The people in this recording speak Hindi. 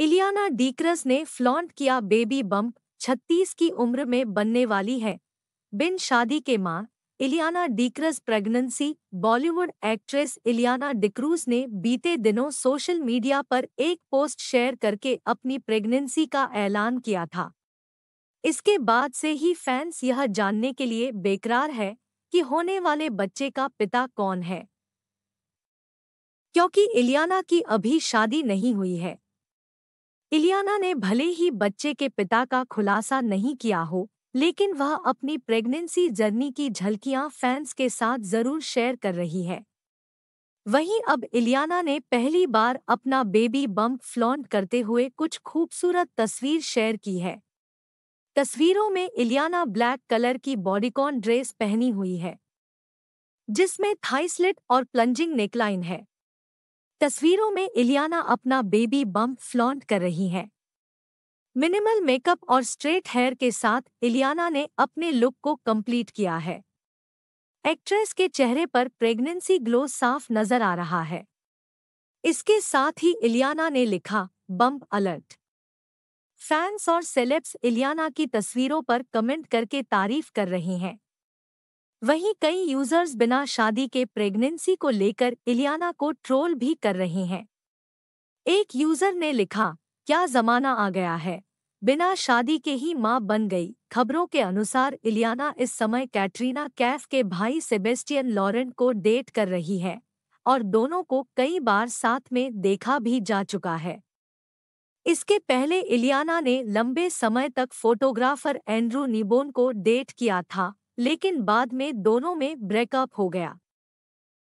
इलियाना डीक्रस ने फ्लॉन्ट किया बेबी बम्प छत्तीस की उम्र में बनने वाली है बिन शादी के मां Ileana D'Cruz pregnancy Bollywood actress Ileana D'Cruz ने बीते दिनों सोशल मीडिया पर एक पोस्ट शेयर करके अपनी प्रेगनेंसी का ऐलान किया था इसके बाद से ही फैंस यह जानने के लिए बेकरार है कि होने वाले बच्चे का पिता कौन है क्योंकि इलियाना की अभी शादी नहीं हुई है इलियाना ने भले ही बच्चे के पिता का खुलासा नहीं किया हो लेकिन वह अपनी प्रेगनेंसी जर्नी की झलकियां फैंस के साथ जरूर शेयर कर रही है वहीं अब इलियाना ने पहली बार अपना बेबी बम्प फ्लॉन्ट करते हुए कुछ खूबसूरत तस्वीर शेयर की है तस्वीरों में इलियाना ब्लैक कलर की बॉडीकॉन ड्रेस पहनी हुई है जिसमें थाईस्लिट और प्लंजिंग नेकलाइन है तस्वीरों में इलियाना अपना बेबी बम्प फ्लॉन्ट कर रही है मिनिमल मेकअप और स्ट्रेट हेयर के साथ इलियाना ने अपने लुक को कंप्लीट किया है एक्ट्रेस के चेहरे पर प्रेगनेंसी ग्लो साफ नजर आ रहा है इसके साथ ही इलियाना ने लिखा बम्प अलर्ट फैंस और सेलेब्स इलियाना की तस्वीरों पर कमेंट करके तारीफ कर रहे हैं वहीं कई यूजर्स बिना शादी के प्रेगनेंसी को लेकर इलियाना को ट्रोल भी कर रहे हैं एक यूजर ने लिखा क्या जमाना आ गया है बिना शादी के ही मां बन गई खबरों के अनुसार इलियाना इस समय कैटरीना कैफ के भाई सेबेस्टियन लॉरेंट को डेट कर रही है और दोनों को कई बार साथ में देखा भी जा चुका है इसके पहले इलियाना ने लंबे समय तक फोटोग्राफर एंड्रू निबोन को डेट किया था लेकिन बाद में दोनों में ब्रेकअप हो गया